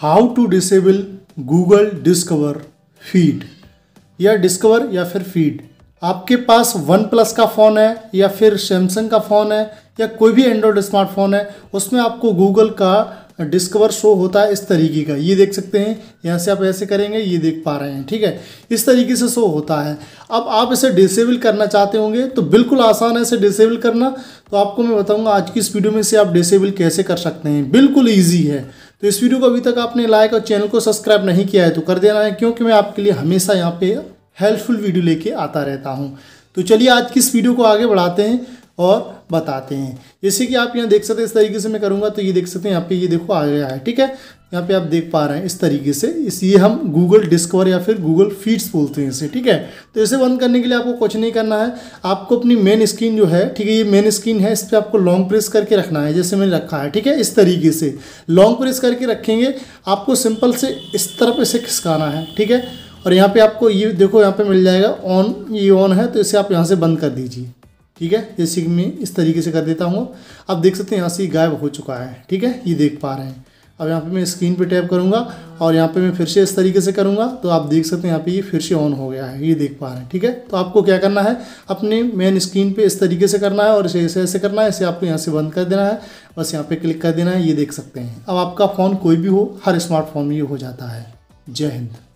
how to disable Google Discover feed या Discover या फिर फीड आपके पास वन प्लस का फ़ोन है या फिर सैमसंग का फ़ोन है या कोई भी एंड्रॉयड स्मार्टफोन है उसमें आपको गूगल का डिस्कवर शो होता है इस तरीके का ये देख सकते हैं यहाँ से आप ऐसे करेंगे ये देख पा रहे हैं ठीक है इस तरीके से शो होता है अब आप इसे डिसेबल करना चाहते होंगे तो बिल्कुल आसान है इसे डिसेबल करना तो आपको मैं बताऊँगा आज की इस वीडियो में इसे आप डिसेबल कैसे कर सकते हैं बिल्कुल ईजी है तो इस वीडियो को अभी तक आपने लाइक और चैनल को सब्सक्राइब नहीं किया है तो कर देना है क्योंकि मैं आपके लिए हमेशा यहाँ पे हेल्पफुल वीडियो लेके आता रहता हूँ तो चलिए आज की इस वीडियो को आगे बढ़ाते हैं और बताते हैं जैसे कि आप यहाँ देख सकते हैं इस तरीके से मैं करूँगा तो ये देख सकते हैं यहाँ पे ये देखो आ गया है ठीक है यहाँ पे आप देख पा रहे हैं इस तरीके से इस ये हम गूगल डिस्कवर या फिर गूगल फीड्स बोलते हैं इसे ठीक है तो इसे बंद करने के लिए आपको कुछ नहीं करना है आपको अपनी मेन स्क्रीन जो है ठीक है ये मेन स्क्रीन है इस पर आपको लॉन्ग प्रेस करके रखना है जैसे मैंने रखा है ठीक है इस तरीके से लॉन्ग प्रेस करके रखेंगे आपको सिंपल से इस तरफ इसे खिसकाना है ठीक है और यहाँ पे आपको ये देखो यहाँ पे मिल जाएगा ऑन ये ऑन है तो इसे आप यहाँ से बंद कर दीजिए ठीक है जैसे कि मैं इस तरीके से कर देता हूँ अब देख सकते हैं यहाँ से गायब हो चुका है ठीक है ये देख पा रहे हैं अब यहाँ पे मैं स्क्रीन पे टैप करूँगा और यहाँ पे मैं फिर से इस तरीके से करूँगा तो आप देख सकते हैं यहाँ पे ये फिर से ऑन हो गया है ये देख पा रहे हैं ठीक है तो आपको क्या करना है अपने मेन स्क्रीन पे इस तरीके से करना है और इसे ऐसे ऐसे करना है इसे आपको यहाँ से बंद कर देना है बस यहाँ पे क्लिक कर देना है ये देख सकते हैं अब आपका फ़ोन कोई भी हो हर स्मार्टफोन में ये हो जाता है जय हिंद